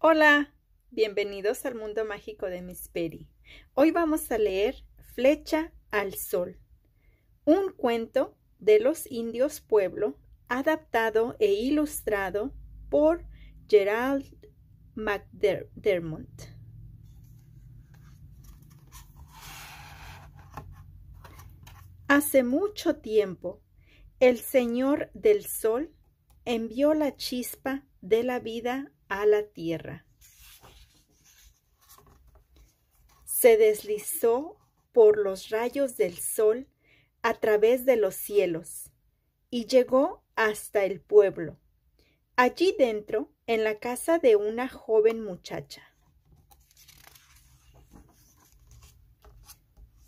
Hola, bienvenidos al mundo mágico de Miss perry Hoy vamos a leer Flecha al Sol, un cuento de los indios pueblo adaptado e ilustrado por Gerald McDermott. Hace mucho tiempo, el Señor del Sol envió la chispa de la vida a la tierra. Se deslizó por los rayos del sol a través de los cielos y llegó hasta el pueblo, allí dentro, en la casa de una joven muchacha.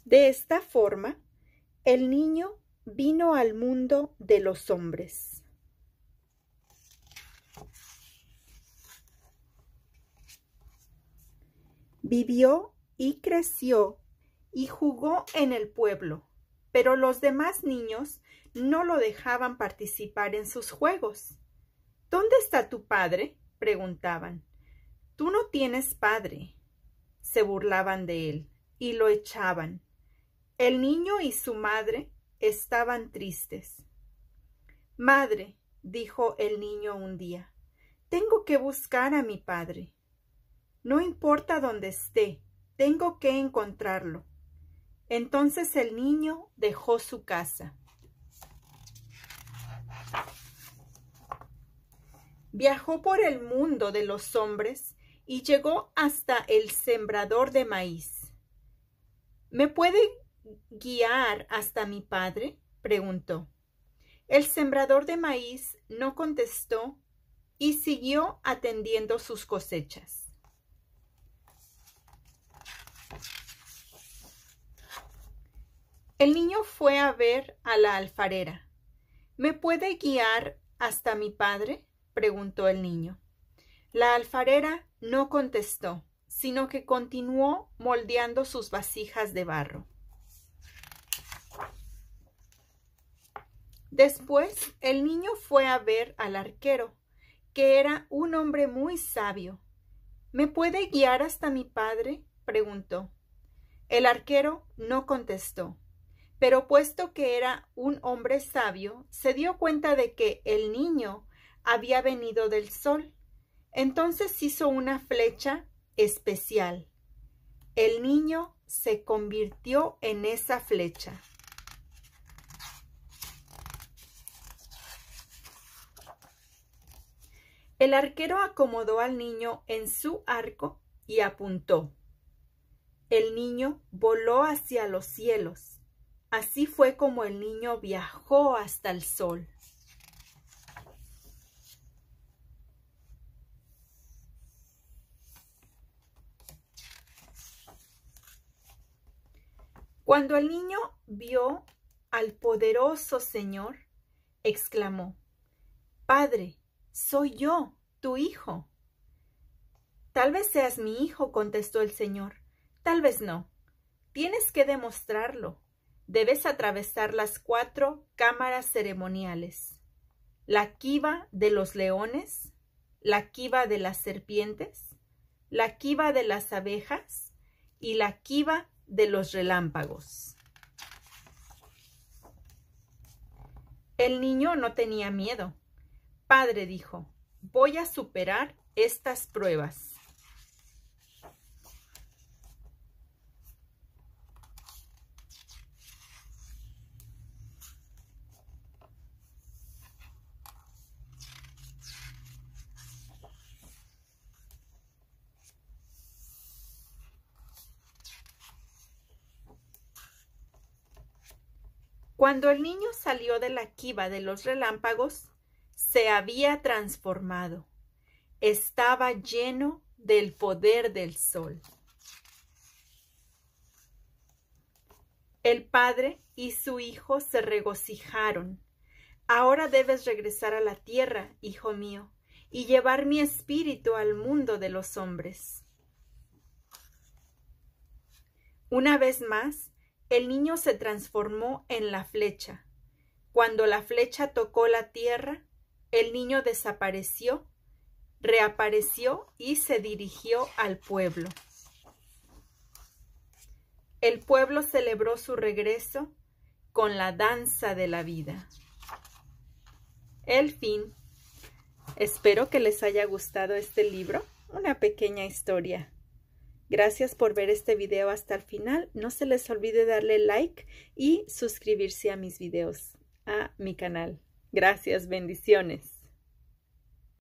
De esta forma, el niño vino al mundo de los hombres. Vivió y creció y jugó en el pueblo, pero los demás niños no lo dejaban participar en sus juegos. ¿Dónde está tu padre? preguntaban. Tú no tienes padre. Se burlaban de él y lo echaban. El niño y su madre estaban tristes. Madre, dijo el niño un día, tengo que buscar a mi padre. No importa dónde esté, tengo que encontrarlo. Entonces el niño dejó su casa. Viajó por el mundo de los hombres y llegó hasta el sembrador de maíz. ¿Me puede guiar hasta mi padre? preguntó. El sembrador de maíz no contestó y siguió atendiendo sus cosechas. El niño fue a ver a la alfarera. ¿Me puede guiar hasta mi padre? preguntó el niño. La alfarera no contestó, sino que continuó moldeando sus vasijas de barro. Después el niño fue a ver al arquero, que era un hombre muy sabio. ¿Me puede guiar hasta mi padre? preguntó. El arquero no contestó, pero puesto que era un hombre sabio, se dio cuenta de que el niño había venido del sol. Entonces hizo una flecha especial. El niño se convirtió en esa flecha. El arquero acomodó al niño en su arco y apuntó. El niño voló hacia los cielos Así fue como el niño viajó hasta el sol. Cuando el niño vio al poderoso Señor, exclamó, Padre, soy yo, tu hijo. Tal vez seas mi hijo, contestó el Señor, tal vez no. Tienes que demostrarlo debes atravesar las cuatro cámaras ceremoniales, la kiva de los leones, la kiva de las serpientes, la kiva de las abejas y la kiva de los relámpagos. El niño no tenía miedo. Padre dijo, voy a superar estas pruebas. Cuando el niño salió de la quiva de los relámpagos, se había transformado. Estaba lleno del poder del sol. El padre y su hijo se regocijaron. Ahora debes regresar a la tierra, hijo mío, y llevar mi espíritu al mundo de los hombres. Una vez más, el niño se transformó en la flecha. Cuando la flecha tocó la tierra, el niño desapareció, reapareció y se dirigió al pueblo. El pueblo celebró su regreso con la danza de la vida. El fin. Espero que les haya gustado este libro, una pequeña historia Gracias por ver este video hasta el final. No se les olvide darle like y suscribirse a mis videos, a mi canal. Gracias, bendiciones.